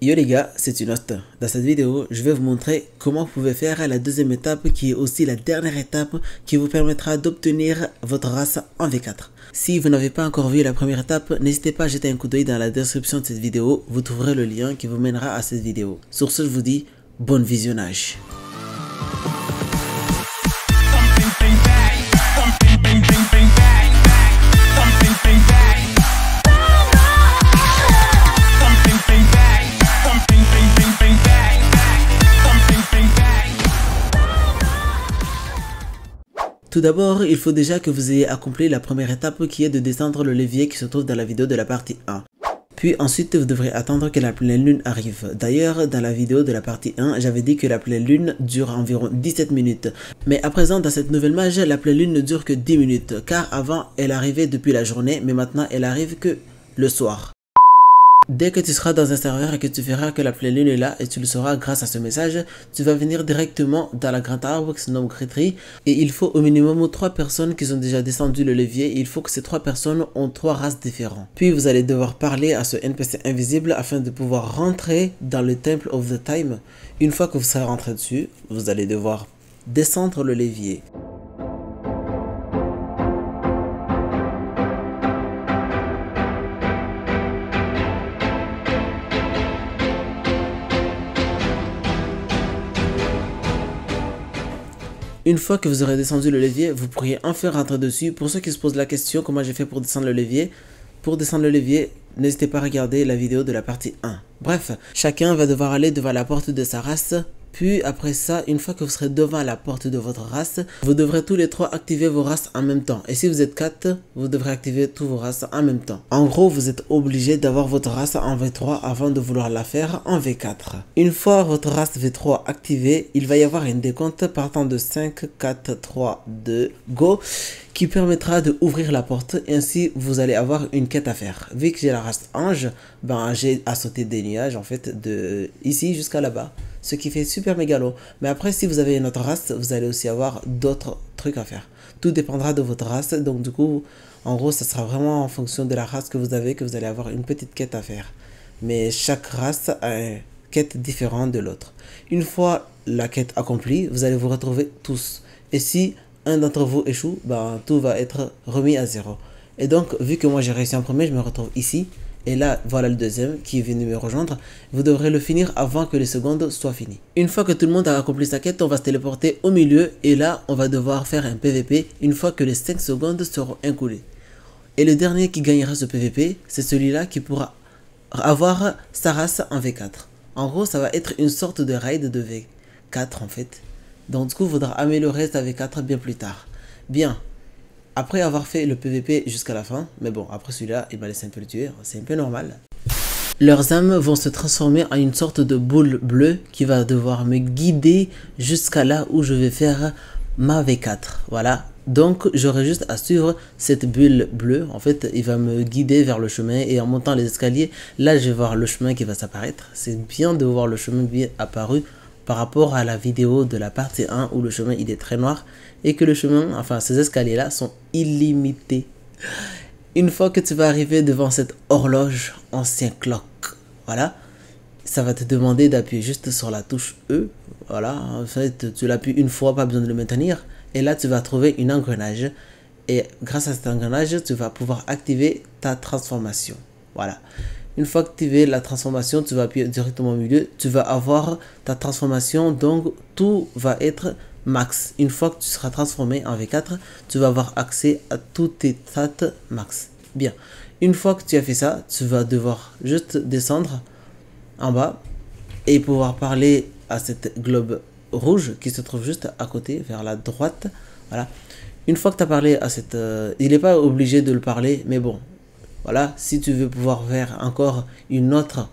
Yo les gars, c'est une Dans cette vidéo, je vais vous montrer comment vous pouvez faire la deuxième étape qui est aussi la dernière étape qui vous permettra d'obtenir votre race en V4. Si vous n'avez pas encore vu la première étape, n'hésitez pas à jeter un coup d'œil dans la description de cette vidéo, vous trouverez le lien qui vous mènera à cette vidéo. Sur ce, je vous dis bon visionnage. Tout d'abord, il faut déjà que vous ayez accompli la première étape qui est de descendre le levier qui se trouve dans la vidéo de la partie 1. Puis ensuite, vous devrez attendre que la pleine lune arrive. D'ailleurs, dans la vidéo de la partie 1, j'avais dit que la pleine lune dure environ 17 minutes. Mais à présent, dans cette nouvelle mage, la pleine lune ne dure que 10 minutes. Car avant, elle arrivait depuis la journée, mais maintenant, elle arrive que le soir. Dès que tu seras dans un serveur et que tu verras que la pleine lune est là et tu le sauras grâce à ce message, tu vas venir directement dans la grande arbre qui se nomme et il faut au minimum trois personnes qui ont déjà descendu le levier et il faut que ces trois personnes ont trois races différentes. Puis vous allez devoir parler à ce NPC invisible afin de pouvoir rentrer dans le Temple of the Time. Une fois que vous serez rentré dessus, vous allez devoir descendre le levier. Une fois que vous aurez descendu le levier, vous pourriez enfin rentrer dessus. Pour ceux qui se posent la question comment j'ai fait pour descendre le levier, pour descendre le levier, n'hésitez pas à regarder la vidéo de la partie 1. Bref, chacun va devoir aller devant la porte de sa race après ça, une fois que vous serez devant la porte de votre race, vous devrez tous les trois activer vos races en même temps. Et si vous êtes 4, vous devrez activer tous vos races en même temps. En gros, vous êtes obligé d'avoir votre race en V3 avant de vouloir la faire en V4. Une fois votre race V3 activée, il va y avoir une décompte partant de 5, 4, 3, 2, go qui permettra d'ouvrir la porte et ainsi vous allez avoir une quête à faire. Vu que j'ai la race ange, ben j'ai à sauter des nuages en fait de ici jusqu'à là-bas. Ce qui fait super super Mais après, si vous avez une autre race, vous allez aussi avoir d'autres trucs à faire. Tout dépendra de votre race. Donc, du coup, en gros, ça sera vraiment en fonction de la race que vous avez que vous allez avoir une petite quête à faire. Mais chaque race a une quête différente de l'autre. Une fois la quête accomplie, vous allez vous retrouver tous. Et si un d'entre vous échoue, ben, tout va être remis à zéro. Et donc, vu que moi j'ai réussi en premier, je me retrouve ici. Et là, voilà le deuxième qui est venu me rejoindre. Vous devrez le finir avant que les secondes soient finies. Une fois que tout le monde a accompli sa quête, on va se téléporter au milieu. Et là, on va devoir faire un PVP une fois que les 5 secondes seront écoulées. Et le dernier qui gagnera ce PVP, c'est celui-là qui pourra avoir sa race en V4. En gros, ça va être une sorte de raid de V4 en fait. Donc du coup, il faudra améliorer sa V4 bien plus tard. Bien, après avoir fait le PVP jusqu'à la fin, mais bon, après celui-là, il m'a laissé un peu le tuer, c'est un peu normal. Leurs âmes vont se transformer en une sorte de boule bleue qui va devoir me guider jusqu'à là où je vais faire ma V4. Voilà, donc j'aurai juste à suivre cette bulle bleue. En fait, il va me guider vers le chemin et en montant les escaliers, là je vais voir le chemin qui va s'apparaître. C'est bien de voir le chemin bien apparu par rapport à la vidéo de la partie 1 où le chemin il est très noir et que le chemin, enfin ces escaliers là sont illimités. Une fois que tu vas arriver devant cette horloge ancien clock, voilà, ça va te demander d'appuyer juste sur la touche E, voilà, en fait tu l'appuies une fois, pas besoin de le maintenir, et là tu vas trouver une engrenage et grâce à cet engrenage tu vas pouvoir activer ta transformation, voilà. Une fois que tu activée la transformation, tu vas appuyer directement au milieu, tu vas avoir ta transformation, donc tout va être max. Une fois que tu seras transformé en V4, tu vas avoir accès à toutes tes stats max. Bien, une fois que tu as fait ça, tu vas devoir juste descendre en bas et pouvoir parler à cette globe rouge qui se trouve juste à côté, vers la droite. Voilà. Une fois que tu as parlé à cette... Euh, il n'est pas obligé de le parler, mais bon, voilà, si tu veux pouvoir faire encore une autre,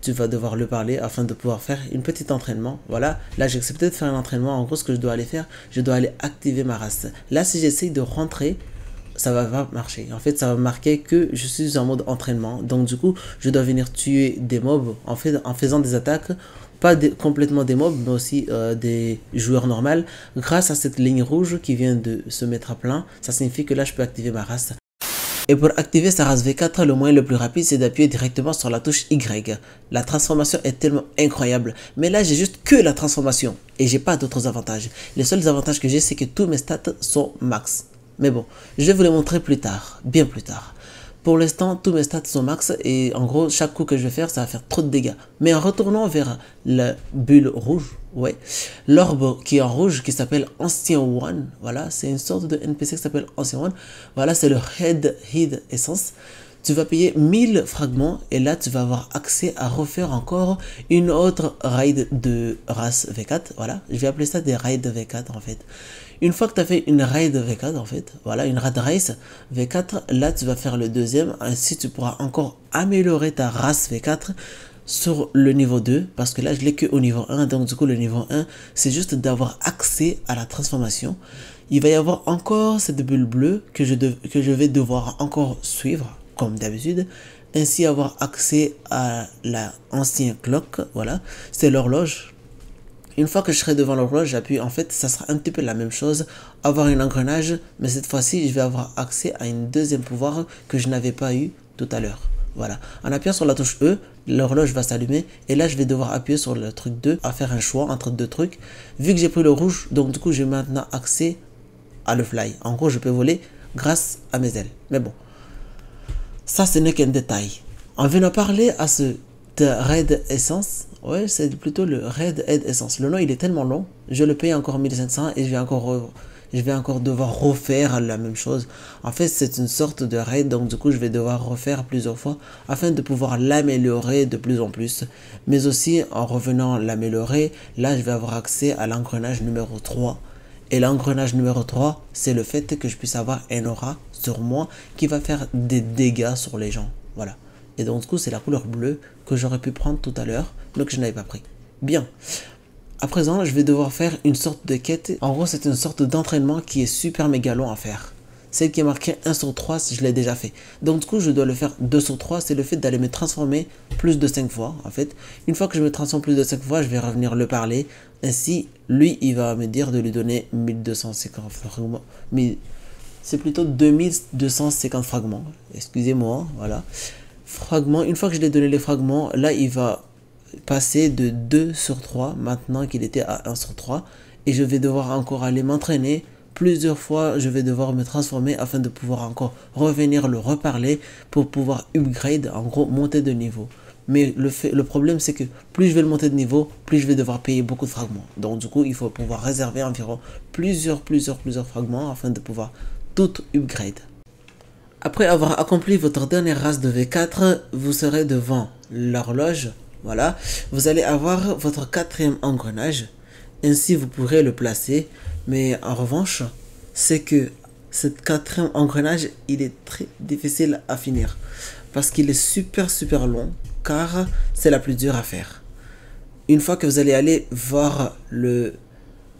tu vas devoir le parler afin de pouvoir faire une petite entraînement. Voilà, là j'ai accepté de faire un entraînement. En gros, ce que je dois aller faire, je dois aller activer ma race. Là, si j'essaye de rentrer, ça va pas marcher. En fait, ça va marquer que je suis en mode entraînement. Donc, du coup, je dois venir tuer des mobs en, faisant des attaques pas complètement des mobs, mais aussi euh, des joueurs normaux. Grâce à cette ligne rouge qui vient de se mettre à plein, ça signifie que là, je peux activer ma race. Et pour activer sa race V4, le moyen le plus rapide c'est d'appuyer directement sur la touche Y. La transformation est tellement incroyable, mais là j'ai juste que la transformation et j'ai pas d'autres avantages. Les seuls avantages que j'ai c'est que tous mes stats sont max. Mais bon, je vais vous les montrer plus tard, bien plus tard. Pour l'instant, tous mes stats sont max et en gros, chaque coup que je vais faire, ça va faire trop de dégâts. Mais en retournant vers la bulle rouge, ouais, l'orbe qui est en rouge, qui s'appelle Ancien One, voilà, c'est une sorte de NPC qui s'appelle Ancien One, voilà, c'est le Head Head Essence. Tu vas payer 1000 fragments et là tu vas avoir accès à refaire encore une autre raid de race V4. Voilà, je vais appeler ça des raids V4 en fait une fois que tu as fait une raid V4, en fait, voilà, une raid race V4, là tu vas faire le deuxième, ainsi tu pourras encore améliorer ta race V4 sur le niveau 2 parce que là je l'ai que au niveau 1 donc du coup le niveau 1 c'est juste d'avoir accès à la transformation il va y avoir encore cette bulle bleue que je, que je vais devoir encore suivre comme d'habitude ainsi avoir accès à la clock cloque voilà c'est l'horloge une fois que je serai devant l'horloge, j'appuie. En fait, ça sera un petit peu la même chose. Avoir un engrenage, mais cette fois-ci, je vais avoir accès à une deuxième pouvoir que je n'avais pas eu tout à l'heure. Voilà. En appuyant sur la touche E, l'horloge va s'allumer. Et là, je vais devoir appuyer sur le truc 2 à faire un choix entre deux trucs. Vu que j'ai pris le rouge, donc du coup, j'ai maintenant accès à le fly. En gros, je peux voler grâce à mes ailes. Mais bon, ça, ce n'est qu'un détail. En venant parler à ce de Red Essence, Ouais, c'est plutôt le raid Ed Essence. Le nom, il est tellement long, je le paye encore 1500 et je vais encore, je vais encore devoir refaire la même chose. En fait, c'est une sorte de raid, donc du coup, je vais devoir refaire plusieurs fois afin de pouvoir l'améliorer de plus en plus. Mais aussi, en revenant l'améliorer, là, je vais avoir accès à l'engrenage numéro 3. Et l'engrenage numéro 3, c'est le fait que je puisse avoir un aura sur moi qui va faire des dégâts sur les gens. Voilà. Et donc, du coup, c'est la couleur bleue que j'aurais pu prendre tout à l'heure, donc je n'avais pas pris. Bien. À présent, je vais devoir faire une sorte de quête. En gros, c'est une sorte d'entraînement qui est super méga long à faire. Celle qui est marquée 1 sur 3, je l'ai déjà fait. Donc du coup, je dois le faire 2 sur 3, c'est le fait d'aller me transformer plus de 5 fois, en fait. Une fois que je me transforme plus de 5 fois, je vais revenir le parler. Ainsi, lui, il va me dire de lui donner 1250 fragments. Mais c'est plutôt 2250 fragments. Excusez-moi, hein, voilà fragments. Une fois que je l'ai donné les fragments, là, il va passer de 2 sur 3, maintenant qu'il était à 1 sur 3. Et je vais devoir encore aller m'entraîner. Plusieurs fois, je vais devoir me transformer afin de pouvoir encore revenir le reparler pour pouvoir upgrade, en gros, monter de niveau. Mais le, fait, le problème, c'est que plus je vais le monter de niveau, plus je vais devoir payer beaucoup de fragments. Donc, du coup, il faut pouvoir réserver environ plusieurs, plusieurs, plusieurs fragments afin de pouvoir tout upgrade. Après avoir accompli votre dernière race de V4, vous serez devant l'horloge. Voilà, vous allez avoir votre quatrième engrenage. Ainsi, vous pourrez le placer. Mais en revanche, c'est que ce quatrième engrenage, il est très difficile à finir. Parce qu'il est super super long, car c'est la plus dure à faire. Une fois que vous allez aller voir le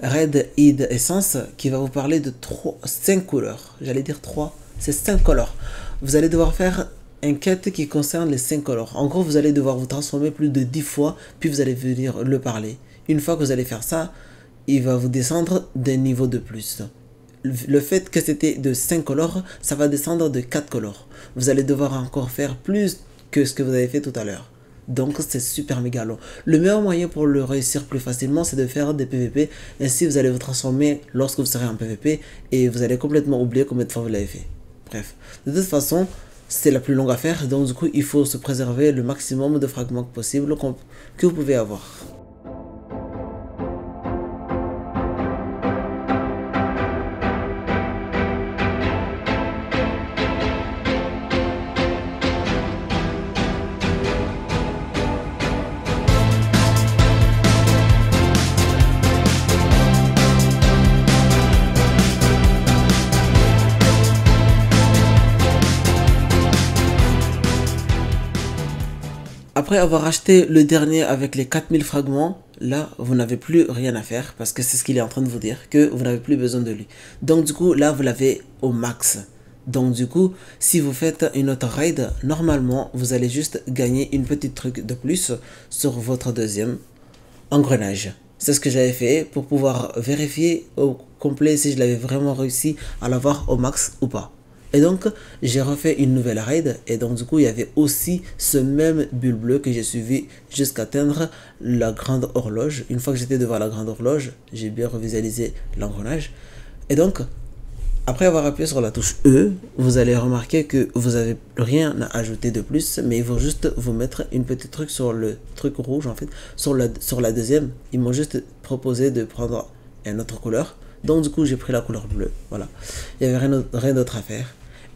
Red Id Essence, qui va vous parler de 3, 5 couleurs, j'allais dire 3, c'est 5 colors Vous allez devoir faire une quête qui concerne les 5 colors En gros, vous allez devoir vous transformer plus de 10 fois, puis vous allez venir le parler. Une fois que vous allez faire ça, il va vous descendre d'un niveau de plus. Le fait que c'était de 5 colors ça va descendre de 4 colors Vous allez devoir encore faire plus que ce que vous avez fait tout à l'heure. Donc c'est super méga Le meilleur moyen pour le réussir plus facilement, c'est de faire des PVP. Ainsi, vous allez vous transformer lorsque vous serez en PVP et vous allez complètement oublier combien de fois vous l'avez fait. Bref, de toute façon, c'est la plus longue affaire, donc du coup, il faut se préserver le maximum de fragments possibles que vous pouvez avoir. après avoir acheté le dernier avec les 4000 fragments, là, vous n'avez plus rien à faire parce que c'est ce qu'il est en train de vous dire, que vous n'avez plus besoin de lui. Donc du coup, là, vous l'avez au max. Donc du coup, si vous faites une autre raid, normalement, vous allez juste gagner une petite truc de plus sur votre deuxième engrenage. C'est ce que j'avais fait pour pouvoir vérifier au complet si je l'avais vraiment réussi à l'avoir au max ou pas. Et donc, j'ai refait une nouvelle raid. Et donc, du coup, il y avait aussi ce même bulle bleue que j'ai suivi jusqu'à atteindre la grande horloge. Une fois que j'étais devant la grande horloge, j'ai bien revisualisé l'engrenage. Et donc, après avoir appuyé sur la touche E, vous allez remarquer que vous n'avez rien à ajouter de plus, mais ils vont juste vous mettre une petite truc sur le truc rouge en fait, sur la, sur la deuxième. Ils m'ont juste proposé de prendre une autre couleur. Donc du coup j'ai pris la couleur bleue. Voilà. Il n'y avait rien d'autre à faire.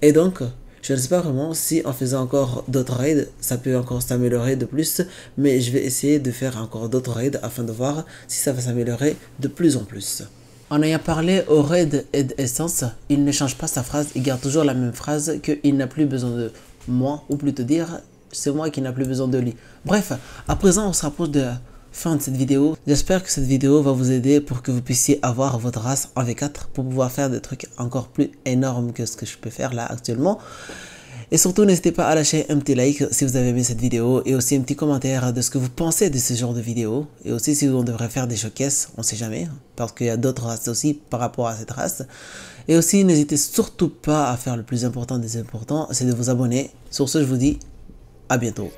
Et donc, je ne sais pas vraiment si en faisant encore d'autres raids, ça peut encore s'améliorer de plus, mais je vais essayer de faire encore d'autres raids afin de voir si ça va s'améliorer de plus en plus. En ayant parlé au raid et essence il ne change pas sa phrase, il garde toujours la même phrase qu'il n'a plus besoin de moi, ou plutôt dire, c'est moi qui n'a plus besoin de lui. Bref, à présent on se rapproche de fin de cette vidéo. J'espère que cette vidéo va vous aider pour que vous puissiez avoir votre race en V4 pour pouvoir faire des trucs encore plus énormes que ce que je peux faire là actuellement. Et surtout, n'hésitez pas à lâcher un petit like si vous avez aimé cette vidéo et aussi un petit commentaire de ce que vous pensez de ce genre de vidéo. Et aussi si on devrait faire des showcases, on sait jamais, hein, parce qu'il y a d'autres races aussi par rapport à cette race. Et aussi, n'hésitez surtout pas à faire le plus important des importants, c'est de vous abonner. Sur ce, je vous dis à bientôt.